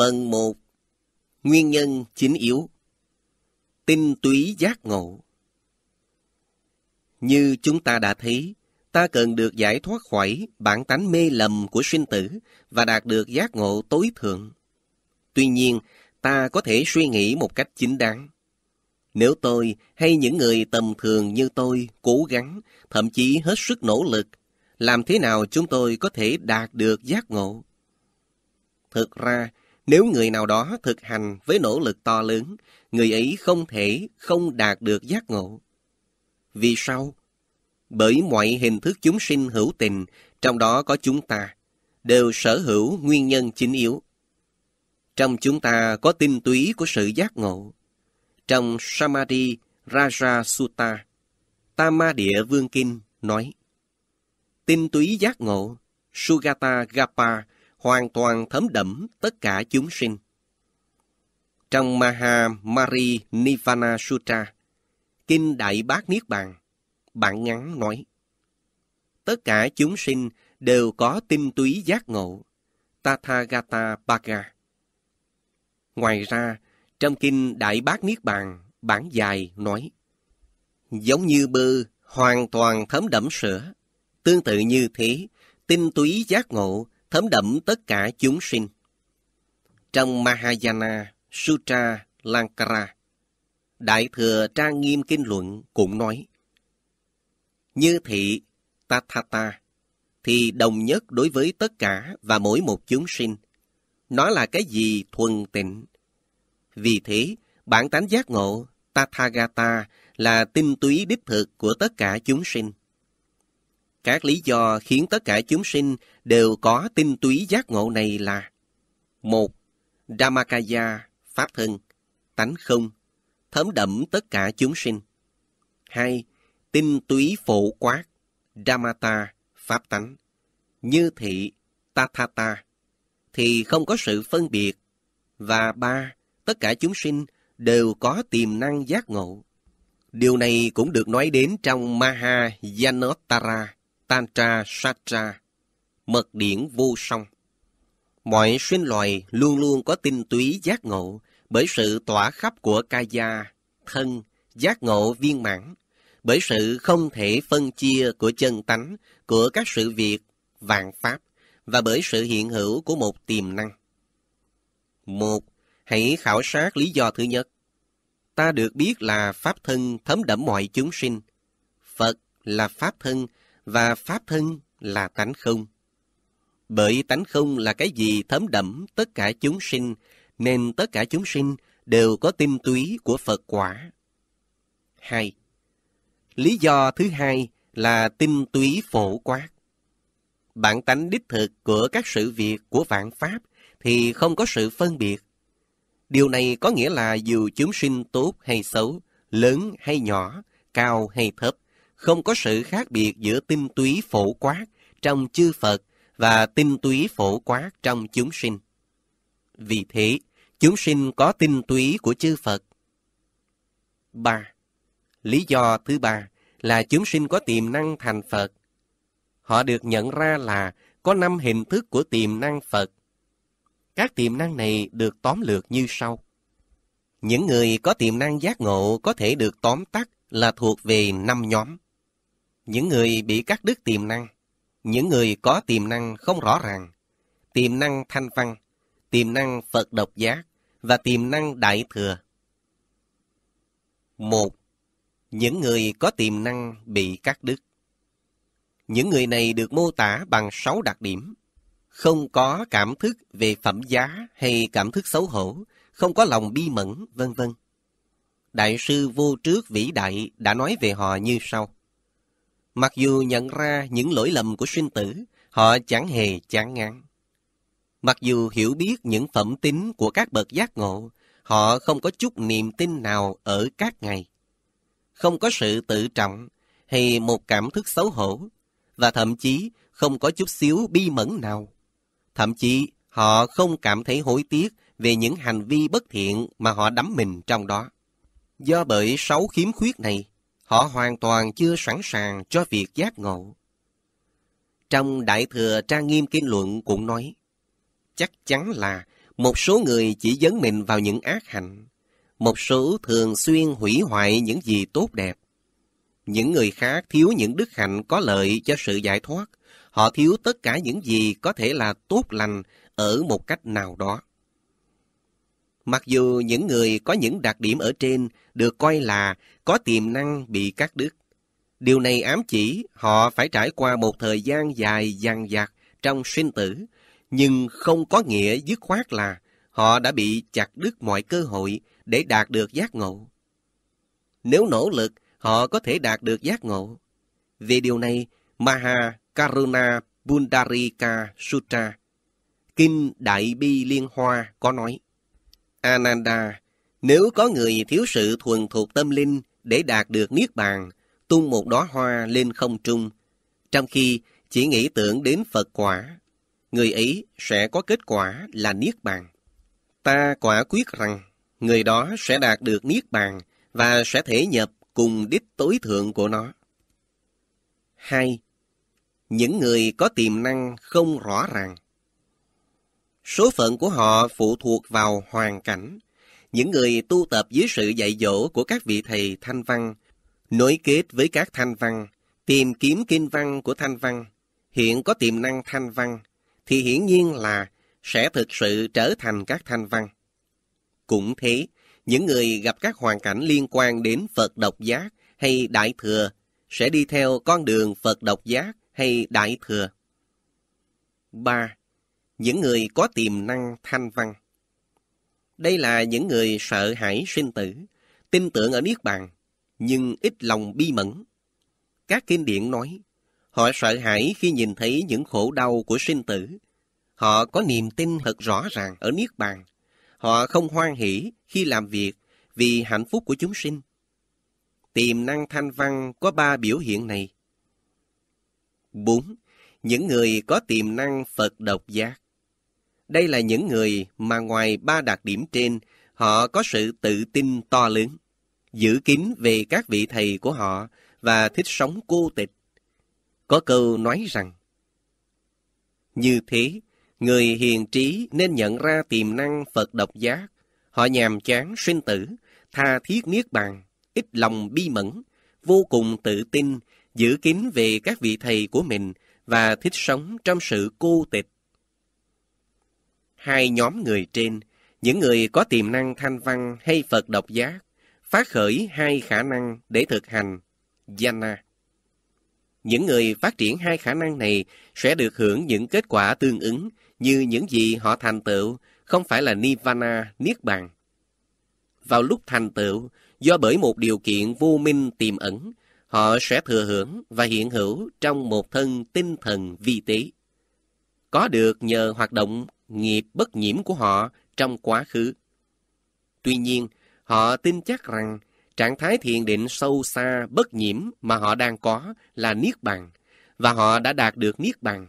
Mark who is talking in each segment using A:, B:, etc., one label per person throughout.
A: Phần 1 Nguyên nhân chính yếu Tinh túy giác ngộ Như chúng ta đã thấy, ta cần được giải thoát khỏi bản tánh mê lầm của sinh tử và đạt được giác ngộ tối thượng. Tuy nhiên, ta có thể suy nghĩ một cách chính đáng. Nếu tôi hay những người tầm thường như tôi cố gắng, thậm chí hết sức nỗ lực, làm thế nào chúng tôi có thể đạt được giác ngộ? Thực ra, nếu người nào đó thực hành với nỗ lực to lớn, người ấy không thể không đạt được giác ngộ. Vì sao? Bởi mọi hình thức chúng sinh hữu tình, trong đó có chúng ta, đều sở hữu nguyên nhân chính yếu. Trong chúng ta có tinh túy của sự giác ngộ. Trong Samadhi Raja Sutta, Tama Địa Vương Kinh nói, Tinh túy giác ngộ, Sugata Gapa hoàn toàn thấm đẫm tất cả chúng sinh. Trong Maha Mari Nirvana Sutra, Kinh Đại Bác Niết Bàn, bạn ngắn nói, Tất cả chúng sinh đều có tinh túy giác ngộ, Tathagata Bhaga. Ngoài ra, trong Kinh Đại Bác Niết Bàn, bản dài nói, Giống như bơ hoàn toàn thấm đẫm sữa, tương tự như thế, tinh túy giác ngộ thấm đẫm tất cả chúng sinh. Trong Mahayana Sutra Lankara, Đại Thừa Trang Nghiêm Kinh Luận cũng nói, Như thị Tathata thì đồng nhất đối với tất cả và mỗi một chúng sinh. Nó là cái gì thuần tịnh? Vì thế, bản tánh giác ngộ Tathagata là tinh túy đích thực của tất cả chúng sinh. Các lý do khiến tất cả chúng sinh đều có tinh túy giác ngộ này là một Dhammakaya, Pháp Thân, Tánh Không, thấm đẫm tất cả chúng sinh. hai Tinh túy phổ quát, Dhammata, Pháp Tánh, Như Thị, Tathata, thì không có sự phân biệt. Và ba, tất cả chúng sinh đều có tiềm năng giác ngộ. Điều này cũng được nói đến trong Maha Yanottara, Tantra Sastra, mật điển vô song. Mọi sinh loài luôn luôn có tinh túy giác ngộ bởi sự tỏa khắp của Kaya, thân, giác ngộ viên mãn, bởi sự không thể phân chia của chân tánh, của các sự việc, vạn pháp, và bởi sự hiện hữu của một tiềm năng. Một, hãy khảo sát lý do thứ nhất. Ta được biết là Pháp thân thấm đẫm mọi chúng sinh. Phật là Pháp thân và pháp thân là tánh không. Bởi tánh không là cái gì thấm đẫm tất cả chúng sinh, nên tất cả chúng sinh đều có tinh túy của Phật quả. 2. Lý do thứ hai là tinh túy phổ quát. Bản tánh đích thực của các sự việc của vạn Pháp thì không có sự phân biệt. Điều này có nghĩa là dù chúng sinh tốt hay xấu, lớn hay nhỏ, cao hay thấp, không có sự khác biệt giữa tinh túy phổ quát trong chư Phật và tinh túy phổ quát trong chúng sinh. Vì thế, chúng sinh có tinh túy của chư Phật. 3. Lý do thứ ba là chúng sinh có tiềm năng thành Phật. Họ được nhận ra là có năm hình thức của tiềm năng Phật. Các tiềm năng này được tóm lược như sau. Những người có tiềm năng giác ngộ có thể được tóm tắt là thuộc về năm nhóm những người bị cắt đứt tiềm năng, những người có tiềm năng không rõ ràng, tiềm năng thanh văn, tiềm năng Phật độc giác và tiềm năng đại thừa. Một, những người có tiềm năng bị cắt đứt. Những người này được mô tả bằng sáu đặc điểm. Không có cảm thức về phẩm giá hay cảm thức xấu hổ, không có lòng bi mẫn, vân vân. Đại sư vô trước vĩ đại đã nói về họ như sau. Mặc dù nhận ra những lỗi lầm của sinh tử, họ chẳng hề chán ngán. Mặc dù hiểu biết những phẩm tính của các bậc giác ngộ, họ không có chút niềm tin nào ở các ngày. Không có sự tự trọng hay một cảm thức xấu hổ, và thậm chí không có chút xíu bi mẫn nào. Thậm chí họ không cảm thấy hối tiếc về những hành vi bất thiện mà họ đắm mình trong đó. Do bởi sáu khiếm khuyết này, Họ hoàn toàn chưa sẵn sàng cho việc giác ngộ. Trong Đại Thừa Trang Nghiêm Kinh Luận cũng nói, chắc chắn là một số người chỉ dấn mình vào những ác hạnh, một số thường xuyên hủy hoại những gì tốt đẹp. Những người khác thiếu những đức hạnh có lợi cho sự giải thoát, họ thiếu tất cả những gì có thể là tốt lành ở một cách nào đó. Mặc dù những người có những đặc điểm ở trên được coi là có tiềm năng bị cắt đứt. Điều này ám chỉ họ phải trải qua một thời gian dài dằn dặt trong sinh tử, nhưng không có nghĩa dứt khoát là họ đã bị chặt đứt mọi cơ hội để đạt được giác ngộ. Nếu nỗ lực, họ có thể đạt được giác ngộ. Vì điều này, Maha Karuna Pundarika Sutra, Kinh Đại Bi Liên Hoa có nói, Ananda, nếu có người thiếu sự thuần thuộc tâm linh để đạt được niết bàn, tung một đóa hoa lên không trung, trong khi chỉ nghĩ tưởng đến Phật quả, người ấy sẽ có kết quả là niết bàn. Ta quả quyết rằng người đó sẽ đạt được niết bàn và sẽ thể nhập cùng đích tối thượng của nó. 2. Những người có tiềm năng không rõ ràng Số phận của họ phụ thuộc vào hoàn cảnh. Những người tu tập dưới sự dạy dỗ của các vị thầy thanh văn, nối kết với các thanh văn, tìm kiếm kinh văn của thanh văn, hiện có tiềm năng thanh văn, thì hiển nhiên là sẽ thực sự trở thành các thanh văn. Cũng thế, những người gặp các hoàn cảnh liên quan đến Phật độc giác hay Đại Thừa sẽ đi theo con đường Phật độc giác hay Đại Thừa. 3 những người có tiềm năng thanh văn. Đây là những người sợ hãi sinh tử, tin tưởng ở Niết Bàn, nhưng ít lòng bi mẫn. Các kinh điển nói, họ sợ hãi khi nhìn thấy những khổ đau của sinh tử. Họ có niềm tin thật rõ ràng ở Niết Bàn. Họ không hoan hỷ khi làm việc vì hạnh phúc của chúng sinh. Tiềm năng thanh văn có ba biểu hiện này. 4. Những người có tiềm năng Phật độc giác đây là những người mà ngoài ba đặc điểm trên, họ có sự tự tin to lớn, giữ kín về các vị thầy của họ và thích sống cô tịch. Có câu nói rằng, Như thế, người hiền trí nên nhận ra tiềm năng Phật độc giác, họ nhàm chán sinh tử, tha thiết niết bàn, ít lòng bi mẫn, vô cùng tự tin, giữ kín về các vị thầy của mình và thích sống trong sự cô tịch hai nhóm người trên, những người có tiềm năng thanh văn hay Phật độc giác, phát khởi hai khả năng để thực hành jhana Những người phát triển hai khả năng này sẽ được hưởng những kết quả tương ứng như những gì họ thành tựu, không phải là Nirvana, Niết Bàn. Vào lúc thành tựu, do bởi một điều kiện vô minh tiềm ẩn, họ sẽ thừa hưởng và hiện hữu trong một thân tinh thần vi tế. Có được nhờ hoạt động nghiệp bất nhiễm của họ trong quá khứ. Tuy nhiên, họ tin chắc rằng trạng thái thiền định sâu xa bất nhiễm mà họ đang có là niết bàn và họ đã đạt được niết bàn.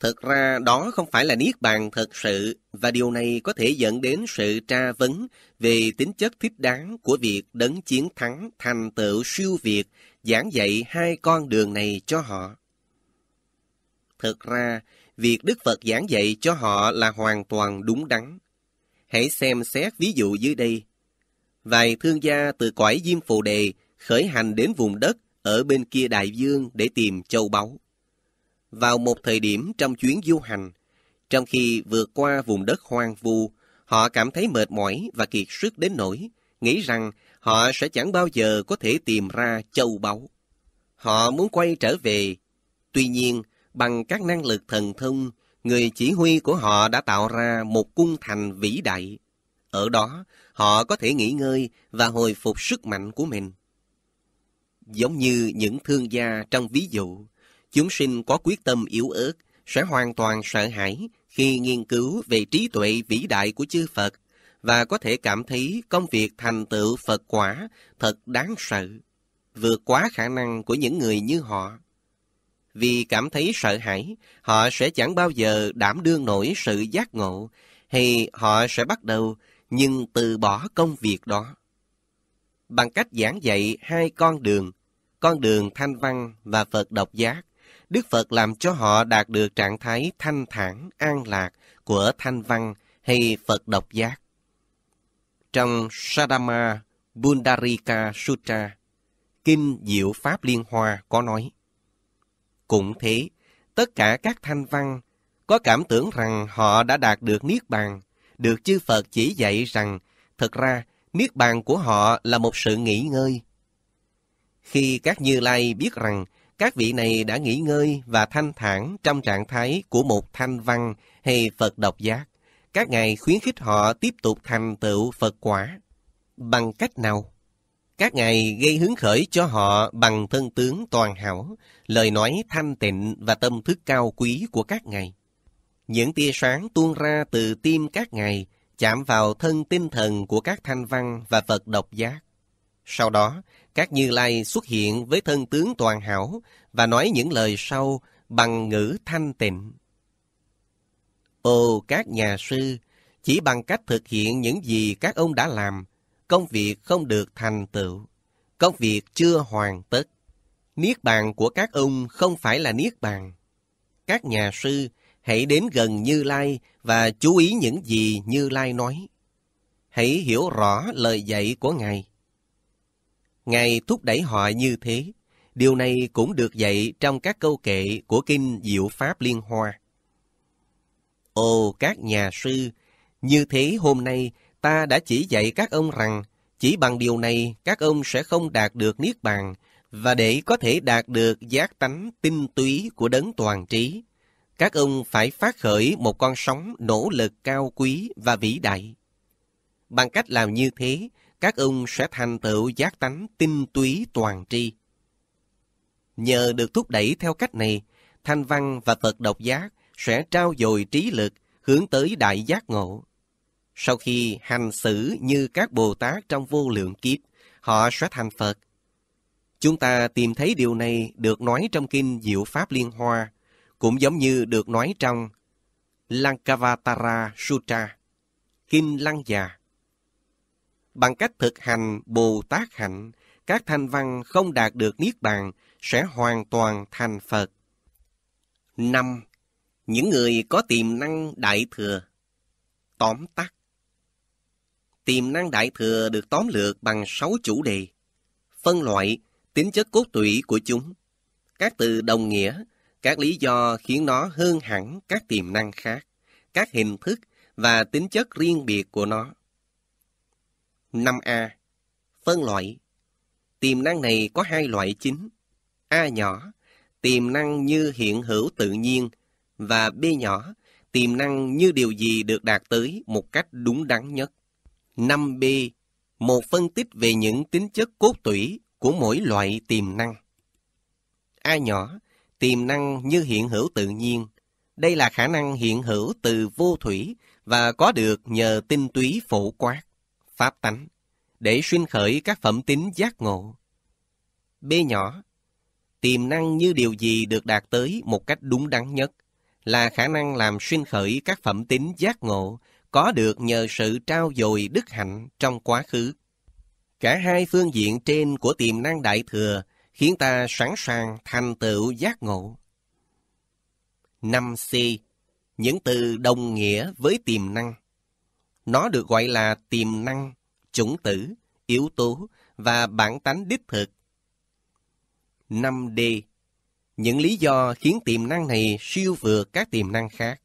A: Thực ra đó không phải là niết bàn thật sự và điều này có thể dẫn đến sự tra vấn về tính chất thích đáng của việc đấng chiến thắng thành tựu siêu việt giảng dạy hai con đường này cho họ. Thực ra, việc Đức Phật giảng dạy cho họ là hoàn toàn đúng đắn. Hãy xem xét ví dụ dưới đây. Vài thương gia từ cõi Diêm Phù Đề khởi hành đến vùng đất ở bên kia đại dương để tìm châu báu. Vào một thời điểm trong chuyến du hành, trong khi vượt qua vùng đất hoang vu, họ cảm thấy mệt mỏi và kiệt sức đến nỗi nghĩ rằng họ sẽ chẳng bao giờ có thể tìm ra châu báu. Họ muốn quay trở về. Tuy nhiên, bằng các năng lực thần thông, người chỉ huy của họ đã tạo ra một cung thành vĩ đại. Ở đó, họ có thể nghỉ ngơi và hồi phục sức mạnh của mình. Giống như những thương gia trong ví dụ, chúng sinh có quyết tâm yếu ớt sẽ hoàn toàn sợ hãi khi nghiên cứu về trí tuệ vĩ đại của chư Phật và có thể cảm thấy công việc thành tựu Phật quả thật đáng sợ, vượt quá khả năng của những người như họ vì cảm thấy sợ hãi, họ sẽ chẳng bao giờ đảm đương nổi sự giác ngộ, hay họ sẽ bắt đầu nhưng từ bỏ công việc đó. Bằng cách giảng dạy hai con đường, con đường thanh văn và Phật độc giác, Đức Phật làm cho họ đạt được trạng thái thanh thản, an lạc của thanh văn hay Phật độc giác. Trong Sadama Bundarika Sutra, Kinh Diệu Pháp Liên Hoa có nói, cũng thế, tất cả các thanh văn có cảm tưởng rằng họ đã đạt được Niết Bàn, được chư Phật chỉ dạy rằng thật ra Niết Bàn của họ là một sự nghỉ ngơi. Khi các Như Lai biết rằng các vị này đã nghỉ ngơi và thanh thản trong trạng thái của một thanh văn hay Phật độc giác, các ngài khuyến khích họ tiếp tục thành tựu Phật quả. Bằng cách nào? Các ngài gây hứng khởi cho họ bằng thân tướng toàn hảo, lời nói thanh tịnh và tâm thức cao quý của các ngài. Những tia sáng tuôn ra từ tim các ngài chạm vào thân tinh thần của các thanh văn và Phật độc giác. Sau đó, các Như Lai xuất hiện với thân tướng toàn hảo và nói những lời sau bằng ngữ thanh tịnh. Ô các nhà sư, chỉ bằng cách thực hiện những gì các ông đã làm, công việc không được thành tựu, công việc chưa hoàn tất. Niết bàn của các ông không phải là niết bàn. Các nhà sư hãy đến gần Như Lai và chú ý những gì Như Lai nói. Hãy hiểu rõ lời dạy của Ngài. Ngài thúc đẩy họ như thế. Điều này cũng được dạy trong các câu kệ của Kinh Diệu Pháp Liên Hoa. Ồ các nhà sư, như thế hôm nay Ta đã chỉ dạy các ông rằng, chỉ bằng điều này các ông sẽ không đạt được Niết Bàn, và để có thể đạt được giác tánh tinh túy của đấng toàn trí, các ông phải phát khởi một con sóng nỗ lực cao quý và vĩ đại. Bằng cách làm như thế, các ông sẽ thành tựu giác tánh tinh túy toàn tri. Nhờ được thúc đẩy theo cách này, Thanh Văn và Phật Độc Giác sẽ trao dồi trí lực hướng tới đại giác ngộ. Sau khi hành xử như các Bồ Tát trong vô lượng kiếp, họ sẽ thành Phật. Chúng ta tìm thấy điều này được nói trong Kinh Diệu Pháp Liên Hoa, cũng giống như được nói trong Lankavatara Sutra, Kinh Lăng Già. Bằng cách thực hành Bồ Tát Hạnh, các thanh văn không đạt được Niết Bàn sẽ hoàn toàn thành Phật. 5. Những người có tiềm năng đại thừa Tóm tắt tiềm năng đại thừa được tóm lược bằng 6 chủ đề. Phân loại, tính chất cốt tủy của chúng, các từ đồng nghĩa, các lý do khiến nó hơn hẳn các tiềm năng khác, các hình thức và tính chất riêng biệt của nó. 5A. Phân loại Tiềm năng này có hai loại chính. A nhỏ, tiềm năng như hiện hữu tự nhiên, và B nhỏ, tiềm năng như điều gì được đạt tới một cách đúng đắn nhất. 5B. Một phân tích về những tính chất cốt tủy của mỗi loại tiềm năng. A nhỏ, tiềm năng như hiện hữu tự nhiên. Đây là khả năng hiện hữu từ vô thủy và có được nhờ tinh túy phổ quát, pháp tánh, để xuyên khởi các phẩm tính giác ngộ. B nhỏ, tiềm năng như điều gì được đạt tới một cách đúng đắn nhất là khả năng làm xuyên khởi các phẩm tính giác ngộ có được nhờ sự trao dồi đức hạnh trong quá khứ. Cả hai phương diện trên của tiềm năng đại thừa khiến ta sẵn sàng thành tựu giác ngộ. 5C. Những từ đồng nghĩa với tiềm năng. Nó được gọi là tiềm năng, chủng tử, yếu tố và bản tánh đích thực. 5D. Những lý do khiến tiềm năng này siêu vượt các tiềm năng khác.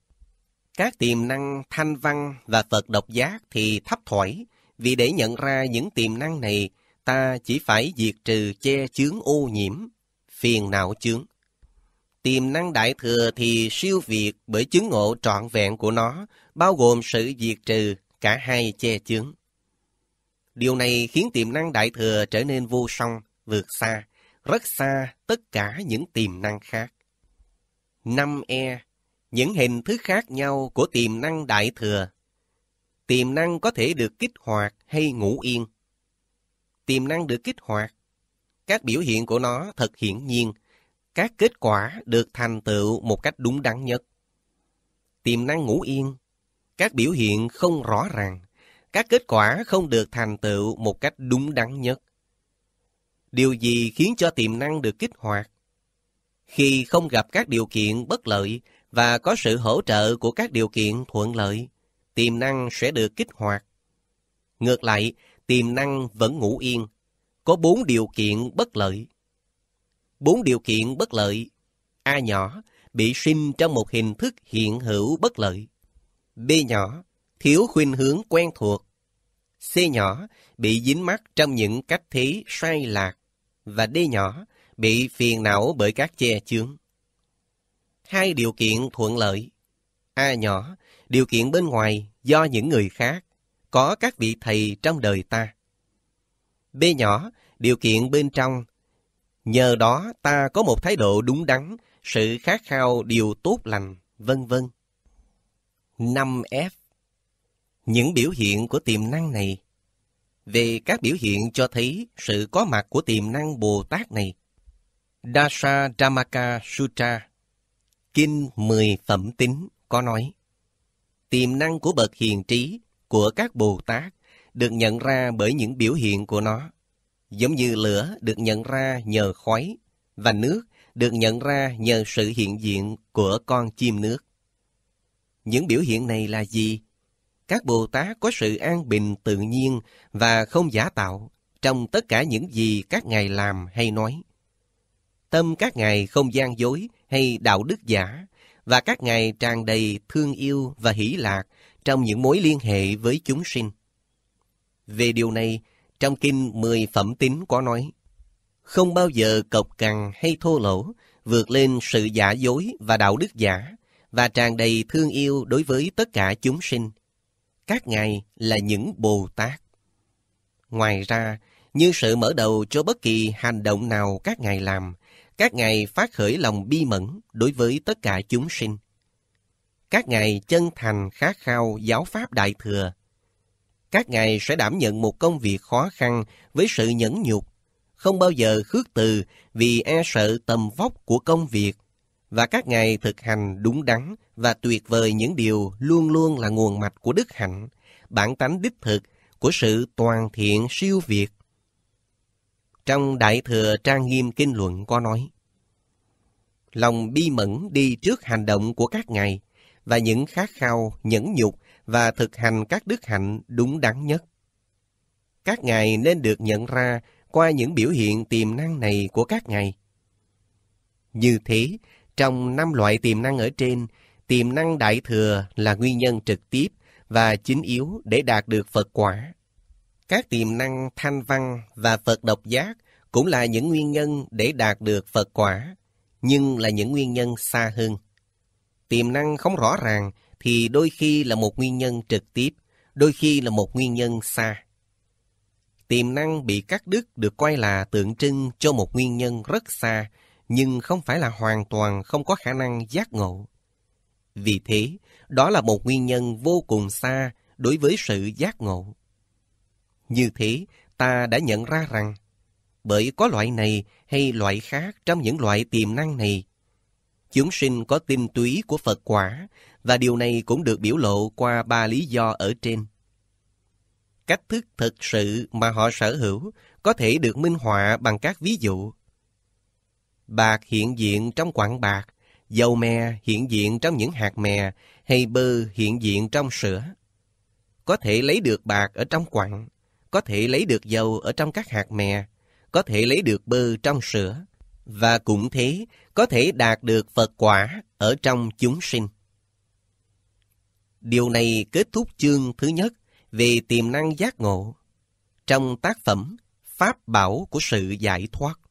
A: Các tiềm năng thanh văn và Phật độc giác thì thấp thỏi, vì để nhận ra những tiềm năng này, ta chỉ phải diệt trừ che chướng ô nhiễm, phiền não chướng. Tiềm năng đại thừa thì siêu việt bởi chứng ngộ trọn vẹn của nó, bao gồm sự diệt trừ cả hai che chướng. Điều này khiến tiềm năng đại thừa trở nên vô song, vượt xa, rất xa tất cả những tiềm năng khác. 5E những hình thức khác nhau của tiềm năng đại thừa. Tiềm năng có thể được kích hoạt hay ngủ yên. Tiềm năng được kích hoạt. Các biểu hiện của nó thật hiển nhiên. Các kết quả được thành tựu một cách đúng đắn nhất. Tiềm năng ngủ yên. Các biểu hiện không rõ ràng. Các kết quả không được thành tựu một cách đúng đắn nhất. Điều gì khiến cho tiềm năng được kích hoạt? Khi không gặp các điều kiện bất lợi, và có sự hỗ trợ của các điều kiện thuận lợi, tiềm năng sẽ được kích hoạt. Ngược lại, tiềm năng vẫn ngủ yên, có bốn điều kiện bất lợi. Bốn điều kiện bất lợi. A nhỏ, bị sinh trong một hình thức hiện hữu bất lợi. B nhỏ, thiếu khuynh hướng quen thuộc. C nhỏ, bị dính mắc trong những cách thế sai lạc. Và D nhỏ, bị phiền não bởi các che chướng hai điều kiện thuận lợi. A nhỏ, điều kiện bên ngoài do những người khác, có các vị thầy trong đời ta. B nhỏ, điều kiện bên trong. Nhờ đó ta có một thái độ đúng đắn, sự khát khao điều tốt lành, vân vân. 5F Những biểu hiện của tiềm năng này Về các biểu hiện cho thấy sự có mặt của tiềm năng Bồ Tát này Dasa Dhammaka Sutra Kinh Mười Phẩm Tính có nói, tiềm năng của bậc hiền trí, của các Bồ Tát được nhận ra bởi những biểu hiện của nó, giống như lửa được nhận ra nhờ khói và nước được nhận ra nhờ sự hiện diện của con chim nước. Những biểu hiện này là gì? Các Bồ Tát có sự an bình tự nhiên và không giả tạo trong tất cả những gì các ngài làm hay nói tâm các ngài không gian dối hay đạo đức giả, và các ngài tràn đầy thương yêu và hỷ lạc trong những mối liên hệ với chúng sinh. Về điều này, trong kinh mười phẩm tín có nói, không bao giờ cộc cằn hay thô lỗ, vượt lên sự giả dối và đạo đức giả, và tràn đầy thương yêu đối với tất cả chúng sinh. Các ngài là những Bồ Tát. Ngoài ra, như sự mở đầu cho bất kỳ hành động nào các ngài làm, các ngài phát khởi lòng bi mẫn đối với tất cả chúng sinh. Các ngài chân thành khát khao giáo pháp đại thừa. Các ngài sẽ đảm nhận một công việc khó khăn với sự nhẫn nhục, không bao giờ khước từ vì e sợ tầm vóc của công việc và các ngài thực hành đúng đắn và tuyệt vời những điều luôn luôn là nguồn mạch của đức hạnh, bản tánh đích thực của sự toàn thiện siêu việt. Trong Đại Thừa Trang Nghiêm Kinh Luận có nói, Lòng bi mẫn đi trước hành động của các ngài và những khát khao, nhẫn nhục và thực hành các đức hạnh đúng đắn nhất. Các ngài nên được nhận ra qua những biểu hiện tiềm năng này của các ngài. Như thế, trong năm loại tiềm năng ở trên, tiềm năng đại thừa là nguyên nhân trực tiếp và chính yếu để đạt được Phật quả. Các tiềm năng thanh văn và Phật độc giác cũng là những nguyên nhân để đạt được Phật quả, nhưng là những nguyên nhân xa hơn. Tiềm năng không rõ ràng thì đôi khi là một nguyên nhân trực tiếp, đôi khi là một nguyên nhân xa. Tiềm năng bị cắt đứt được coi là tượng trưng cho một nguyên nhân rất xa, nhưng không phải là hoàn toàn không có khả năng giác ngộ. Vì thế, đó là một nguyên nhân vô cùng xa đối với sự giác ngộ. Như thế, ta đã nhận ra rằng, bởi có loại này hay loại khác trong những loại tiềm năng này, chúng sinh có tinh túy của Phật quả, và điều này cũng được biểu lộ qua ba lý do ở trên. Cách thức thực sự mà họ sở hữu có thể được minh họa bằng các ví dụ. Bạc hiện diện trong quặng bạc, dầu mè hiện diện trong những hạt mè, hay bơ hiện diện trong sữa. Có thể lấy được bạc ở trong quặng, có thể lấy được dầu ở trong các hạt mè, có thể lấy được bơ trong sữa, và cũng thế có thể đạt được Phật quả ở trong chúng sinh. Điều này kết thúc chương thứ nhất về tiềm năng giác ngộ trong tác phẩm Pháp Bảo của sự giải thoát.